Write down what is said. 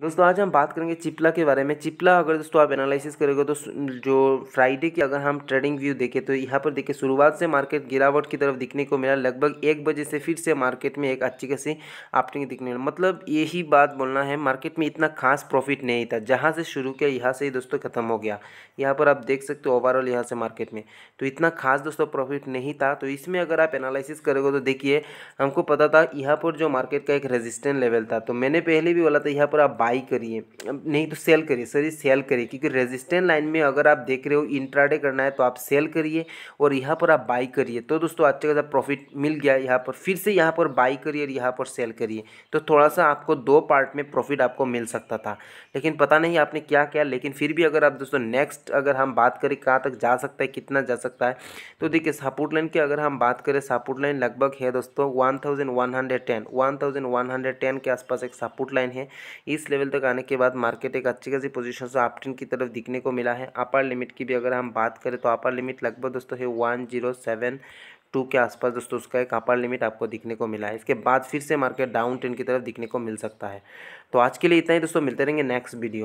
दोस्तों आज हम बात करेंगे चिपला के बारे में चिपला अगर दोस्तों आप एनालिसिस करेंगे तो जो फ्राइडे की अगर हम ट्रेडिंग व्यू देखें तो यहाँ पर देखिए शुरुआत से मार्केट गिरावट की तरफ दिखने को मिला लगभग एक बजे से फिर से मार्केट में एक अच्छी खासी आपटिंग दिखने मिला मतलब यही बात बोलना है मार्केट में इतना खास प्रॉफिट नहीं था जहाँ से शुरू किया यहाँ से ही दोस्तों ख़त्म हो गया यहाँ पर आप देख सकते हो ओवरऑल यहाँ से मार्केट में तो इतना खास दोस्तों प्रॉफिट नहीं था तो इसमें अगर आप एनालिसिस करोगे तो देखिए हमको पता था यहाँ पर जो मार्केट का एक रेजिस्टेंट लेवल था तो मैंने पहले भी बोला था यहाँ पर आप बाई करिए नहीं तो सेल करिए सर सेल करिए क्योंकि रेजिस्टेंट लाइन में अगर आप देख रहे हो इंट्राडे करना है तो आप सेल करिए और यहाँ पर आप बाई करिए तो दोस्तों अच्छा खासा प्रॉफिट मिल गया यहाँ पर फिर से यहाँ पर बाई करिए और यहाँ पर सेल करिए तो थोड़ा सा आपको दो पार्ट में प्रॉफिट आपको मिल सकता था लेकिन पता नहीं आपने क्या किया लेकिन फिर भी अगर आप दोस्तों नेक्स्ट अगर हम बात करें कहाँ तक जा सकता है कितना जा सकता है तो देखिए सापुट लाइन की अगर हम बात करें सापुट लाइन लगभग है दोस्तों one thousand one hundred ten one thousand one hundred ten के आसपास एक सापुट लाइन है इस लेवल तक आने के बाद मार्केट एक अच्छी खासी पोजीशन से अपट्रेंड की तरफ दिखने को मिला है अपर लिमिट की भी अगर हम बात करें तो अपर लिमिट लगभग दोस्तों है वन जीरो सेवन टू के आसपास दोस्तों उसका एक अपर लिमिट आपको दिखने को मिला है इसके बाद फिर से मार्केट डाउन ट्रेंड की तरफ दिखने को मिल सकता है तो आज के लिए इतना ही दोस्तों मिलते रहेंगे नेक्स्ट वीडियो